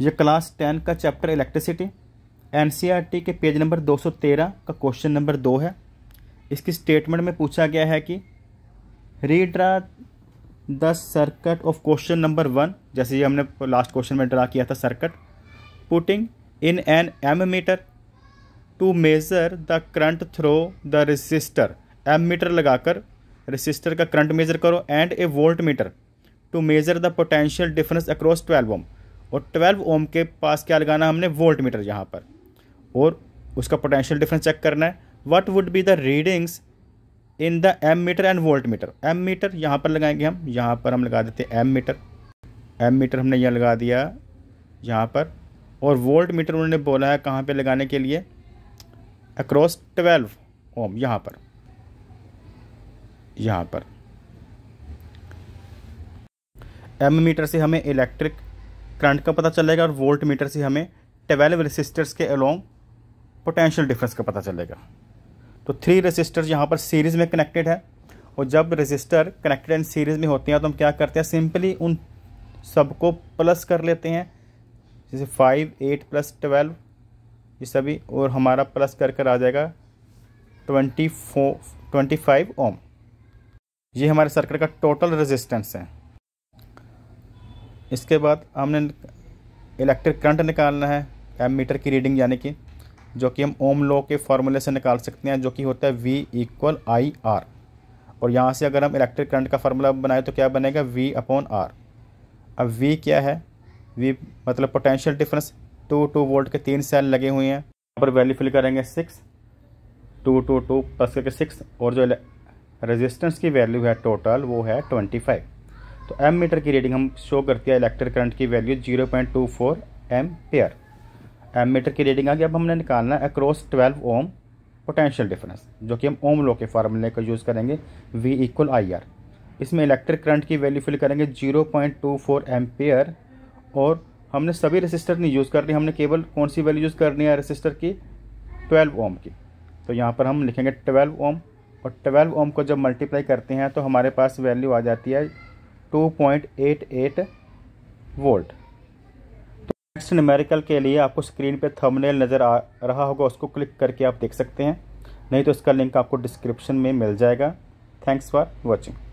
ये class ten का chapter electricity NCERT के पेज नंबर 213 का क्वेश्चन नंबर दो है इसकी स्टेटमेंट में पूछा गया है कि redraw the circuit of question number one जैसे ये हमने लास्ट क्वेश्चन में ड्रा किया था circuit putting in an ammeter to measure the current through the resistor ammeter लगाकर रजिस्टर का करंट मेज़र करो and a voltmeter to measure the potential difference across twelve ohm और 12 ओम के पास क्या लगाना हमने वोल्ट मीटर यहाँ पर और उसका पोटेंशियल डिफरेंस चेक करना है what would be the readings in the ammeter and voltmeter ammeter यहाँ पर लगाएंगे हम यहाँ पर हम लगा देते हैं एम मीटर एम मीटर हमने यहाँ लगा दिया यहाँ पर और वोल्ट मीटर उन्होंने बोला है कहाँ पे लगाने के लिए अक्रॉस ट्वेल्व ओम यहाँ पर यहाँ पर एम मीटर से हमें इलेक्ट्रिक करंट का पता चलेगा और वोल्ट मीटर से हमें ट्वेल्व रेसिस्टर्स के अलोंग पोटेंशियल डिफरेंस का पता चलेगा तो थ्री रेसिस्टर्स यहाँ पर सीरीज़ में कनेक्टेड है और जब रेजिस्टर कनेक्टेड एंड सीरीज़ में होते हैं तो हम क्या करते हैं सिंपली उन सबको प्लस कर लेते हैं जैसे फाइव एट प्लस ट्वेल्व ये सभी और हमारा प्लस कर कर आ जाएगा twenty four twenty five ohm ये हमारे सर्किट का टोटल रेजिस्टेंस है इसके बाद हमने इलेक्ट्रिक करंट निकालना है एम मीटर की रीडिंग यानी कि जो कि हम ओम लॉ के फार्मूले से निकाल सकते हैं जो कि होता है वी इक्वल आई आर और यहाँ से अगर हम इलेक्ट्रिक करंट का फार्मूला बनाए तो क्या बनेगा वी अपॉन आर अब वी क्या है वी मतलब potential difference two two volt के तीन सेल लगे हुए हैं यहाँ पर वैल्यू फिल करेंगे six two two two plus करके सिक्स और जो रेजिस्टेंस की वैल्यू है टोटल वो है ट्वेंटी फाइव तो एम मीटर की रीडिंग हम शो करती है इलेक्ट्रिक करंट की value zero point two four ampere ammeter की रीडिंग आ गई अब हमने निकालना है across twelve ohm potential difference जो कि हम ओम लो के फार्मूले का यूज़ करेंगे वी इक्वल आई आर इसमें इलेक्ट्रिक करंट की वैल्यू फिल करेंगे zero point two four ampere और हमने सभी रजिस्टर नहीं यूज़ करनी हमने केवल कौन सी वैल्यू यूज़ करनी है रजिस्टर की ट्वेल्व ओम की तो यहाँ पर हम लिखेंगे ट्वेल्व ओम और ट्वेल्व ओम को जब मल्टीप्लाई करते हैं तो हमारे पास वैल्यू आ जाती है 2.88 वोल्ट तो नेक्स्ट न्यूमेरिकल के लिए आपको स्क्रीन पे थंबनेल नज़र आ रहा होगा उसको क्लिक करके आप देख सकते हैं नहीं तो इसका लिंक आपको डिस्क्रिप्शन में मिल जाएगा थैंक्स फॉर वॉचिंग